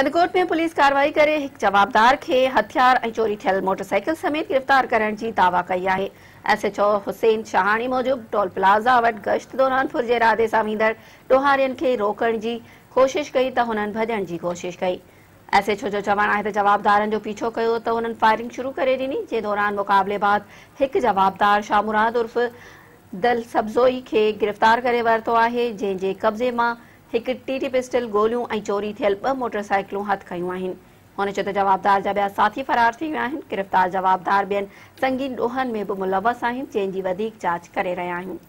चंदकोट में पुलिस कार्रवाई करे एक जवाबदार थियल मोटरसाइकिल समेत गिरफ़्तार जी दावा कई त हुननि भॼण जी कोशिश कई चवान आहे त जवाबदारनि जो पीछो कयो त हुननि फायरिंग शुरू करे जे दौरान मुक़ाबले बाद एक जवाबदार शाह मुराद उर्फ दल सब्ज़ो के गिरफ़्तार करे जंहिंजे कब्ज़े मां हिकु टी टी पिस्टल गो मोटर साइकिलूं हथ कयूं आहिनि हुन चयो त जवाबदार जा साथी फरार थी विया आहिनि गिरफ़्तार जवाबदारोहनि में बि मुलवस आहिनि जंहिंजी जांच करे रहिया आहिनि